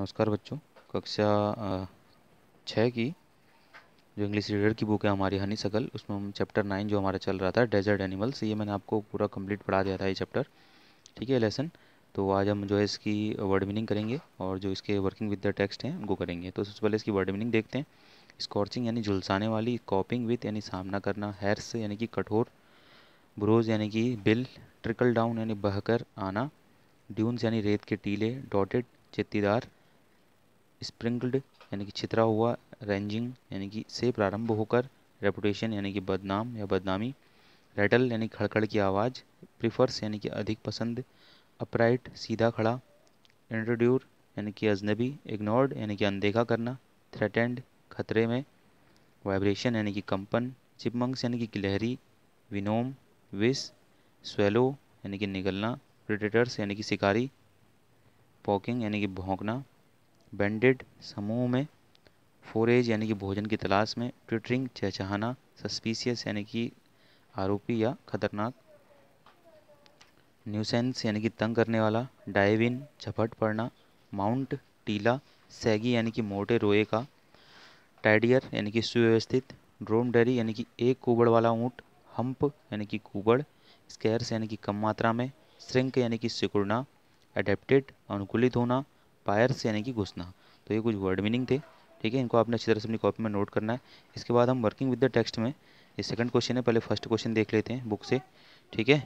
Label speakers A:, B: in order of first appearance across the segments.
A: नमस्कार बच्चों कक्षा छः की जो इंग्लिश रीडर की बुक है हमारी हनी सकल उसमें हम चैप्टर नाइन जो हमारा चल रहा था डेजर्ट एनिमल्स ये मैंने आपको पूरा कंप्लीट पढ़ा दिया था ये चैप्टर ठीक है लेसन तो आज हम जो है इसकी वर्ड मीनिंग करेंगे और जो इसके वर्किंग विद द टेक्स्ट हैं उनको करेंगे तो सबसे पहले इसकी वर्ड मीनिंग देखते हैं स्कॉर्चिंग यानी झुलसाने वाली कॉपिंग विथ यानी सामना करना हैर्स यानी कि कठोर ब्रोज यानी कि बिल ट्रिकल डाउन यानी बहकर आना ड्यून्स यानी रेत के टीले डॉटेड चित्तीदार स्प्रिंकल्ड यानी कि छितरा हुआ रेंजिंग यानी कि से प्रारंभ होकर रेपुटेशन यानी कि बदनाम या बदनामी रेटल यानी खड़खड़ की आवाज़ प्रिफर्स यानी कि अधिक पसंद अपराइट सीधा खड़ा इंट्रोड्यूर यानी कि अजनबी इग्नोर्ड यानी कि अनदेखा करना थ्रेटेंड खतरे में वाइब्रेशन यानी कि कंपन चिपमंग्स यानी कि गिलहरी विनोम विस स्वेलो यानी कि निगलना प्रेडेटर्स यानी कि शिकारी पॉकिंग यानी कि भोंकना बैंडेड समूह में फोरेज यानी कि भोजन की तलाश में ट्विटरिंग चहचहाना सस्पीसियस यानी कि आरोपी या खतरनाक न्यूसेंस यानी कि तंग करने वाला डाइविन झपट पड़ना माउंट टीला सैगी यानी कि मोटे रोए का टाइडियर यानी कि सुव्यवस्थित ड्रोम डेरी यानी कि एक कुबड़ वाला ऊँट हम्प यानी कि कुबड़ स्केयर्स यानी कि कम मात्रा में श्रृंक यानी कि सिकुड़ना अडेप्टेड अनुकूलित होना पायर्स यानी कि घुसना तो ये कुछ वर्ड मीनिंग थे ठीक है इनको आपने अच्छी तरह से अपनी कॉपी में नोट करना है इसके बाद हम वर्किंग विद द टेक्स्ट में ये सेकंड क्वेश्चन है पहले फर्स्ट क्वेश्चन देख लेते हैं बुक से ठीक है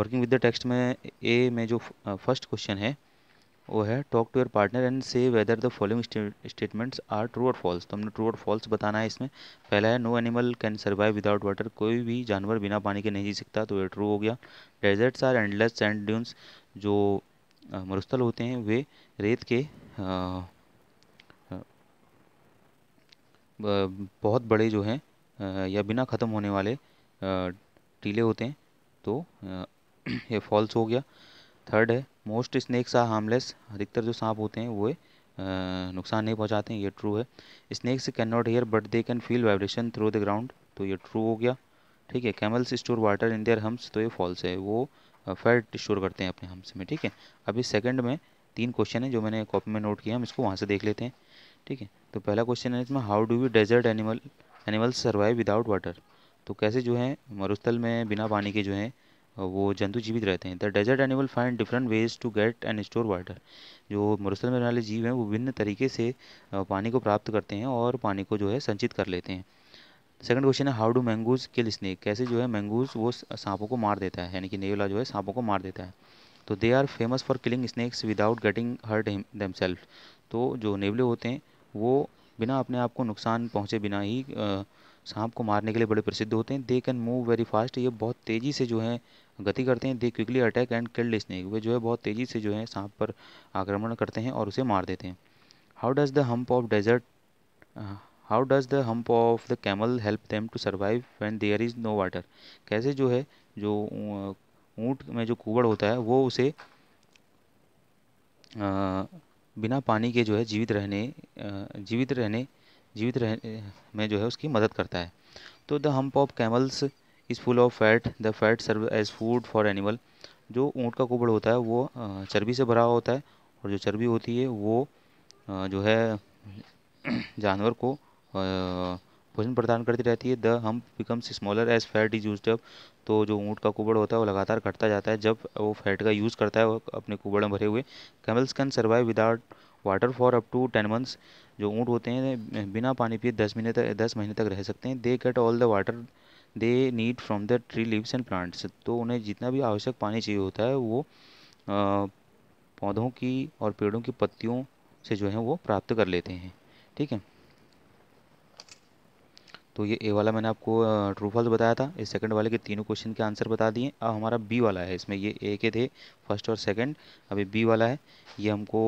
A: वर्किंग विद द टेक्स्ट में ए में जो फर्स्ट uh, क्वेश्चन है वो है talk to your partner and say whether the following statements are true और फॉल्स तो हमने ट्रू और फॉल्स बताना है इसमें पहला है no animal can survive without water कोई भी जानवर बिना पानी के नहीं जी सकता तो ये ट्रू हो गया deserts are endless sand dunes जो मरुस्थल होते हैं वे रेत के बहुत बड़े जो हैं या बिना ख़त्म होने वाले टीले होते हैं तो ये फॉल्स हो गया थर्ड है मोस्ट स्नैक्स आर हार्मलेस अधिकतर जो सांप होते हैं वो नुकसान नहीं पहुंचाते हैं ये ट्रू है snakes can not hear but they can feel vibration through the ground तो ये ट्रू हो गया ठीक है camels store water in their humps तो ये फॉल्स है वो फैट स्टोर करते हैं अपने हम्स में ठीक है अभी सेकंड में तीन क्वेश्चन है जो मैंने कॉपी में नोट किया हम इसको वहाँ से देख लेते हैं ठीक है तो पहला क्वेश्चन है इसमें how do you desert animal animals survive without water तो कैसे जो है मरुस्थल में बिना पानी के जो है वो जंतु जीवित रहते हैं the desert animal find different ways to get and store water जो मरुस्थल में रहने वाले जीव हैं वो विभिन्न तरीके से पानी को प्राप्त करते हैं और पानी को जो है संचित कर लेते हैं सेकंड क्वेश्चन है how do mongoose kill snake कैसे जो है मैंगूज वो सांपों को मार देता है यानी कि नेवला जो है सांपों को मार देता है तो they are famous for killing snakes without getting hurt them तो जो नेवले होते हैं वो बिना अपने आप को नुकसान पहुँचे बिना ही सांप को मारने के लिए बड़े प्रसिद्ध होते हैं they can move very fast ये बहुत तेज़ी से जो है गति करते हैं they quickly attack and killed snake वे जो है बहुत तेज़ी से जो है सांप पर आक्रमण करते हैं और उसे मार देते हैं how does the hump of desert how does the hump of the camel help them to survive when there is no water कैसे जो है जो ऊँट में जो कुबड़ होता है वो उसे आ, बिना पानी के जो है जीवित रहने जीवित रहने जीवित रहने में जो है उसकी मदद करता है तो the hump of camels is full of fat the fat serve as food for animal जो ऊँट का कुबड़ होता है वो चर्बी से भरा होता है और जो चर्बी होती है वो जो है जानवर को भोजन प्रदान करती रहती है the hump becomes smaller as fat is use up तो जो ऊँट का कुबड़ होता है वो लगातार घटता जाता है जब वो फैट का यूज़ करता है वो अपने कुबड़ में भरे हुए camels can survive without water for up to ten months जो ऊँट होते हैं बिना पानी पिए दस महीने तक दस महीने तक रह सकते हैं they get all the water they need from the tree leaves and plants तो उन्हें जितना भी आवश्यक पानी चाहिए होता है वो पौधों की और पेड़ों की पत्तियों से जो है वो प्राप्त कर लेते हैं ठीक है तो ये ए वाला मैंने आपको ट्रू फॉल्स बताया था इस सेकंड वाले के तीनों क्वेश्चन के आंसर बता दिए अब हमारा बी वाला है इसमें ये ए के थे फर्स्ट और सेकंड अभी बी वाला है ये हमको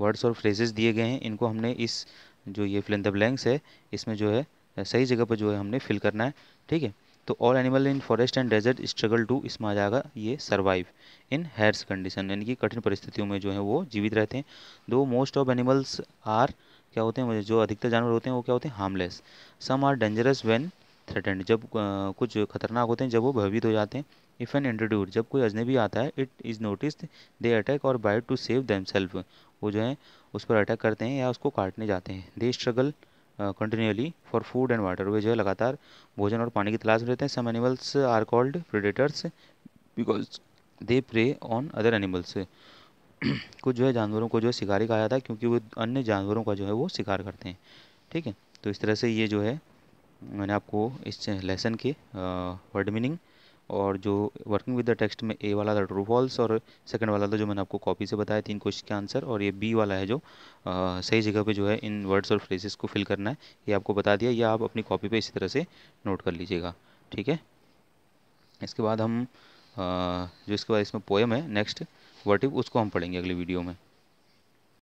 A: वर्ड्स और फ्रेजेस दिए गए हैं इनको हमने इस जो ये फिल इन द ब्लैंक्स है इसमें जो है सही जगह पर जो है हमने फिल करना है ठीक है तो all animal in forest and desert struggle to इसमें आ जाएगा ये सर्वाइव इन हेयर्स कंडीशन यानी कि कठिन परिस्थितियों में जो है वो जीवित रहते हैं दो मोस्ट ऑफ एनिमल्स आर क्या होते हैं जो अधिकतर जानवर होते हैं वो क्या होते हैं harmless some are dangerous when threatened जब कुछ खतरनाक होते हैं जब वो भयभीत हो जाते हैं इफ़ एन इंट्रोड्यूड जब कोई अजनबी आता है it is notice they attack और bite to save them self वो जो है उस पर अटैक करते हैं या उसको काटने जाते हैं they struggle continuously for food and water वे जो है लगातार भोजन और पानी की तलाश में रहते हैं some animals are called predators because they prey on other animals कुछ जो है जानवरों को जो है शिकारी कहा जाता है क्योंकि वो अन्य जानवरों का जो है वो शिकार करते हैं ठीक है तो इस तरह से ये जो है मैंने आपको इस लेसन के वर्ड uh, मीनिंग और जो वर्किंग विद द टेक्स्ट में ए वाला था ट्रू फॉल्स और सेकंड वाला था जो मैंने आपको कॉपी से बताया तीन क्वेश्चन के आंसर और ये बी वाला है जो आ, सही जगह पे जो है इन वर्ड्स और फ्रेजेस को फिल करना है ये आपको बता दिया या आप अपनी कॉपी पे इसी तरह से नोट कर लीजिएगा ठीक है इसके बाद हम आ, जो इसके बाद इसमें पोएम है नेक्स्ट वर्टिव उसको हम पढ़ेंगे अगली वीडियो में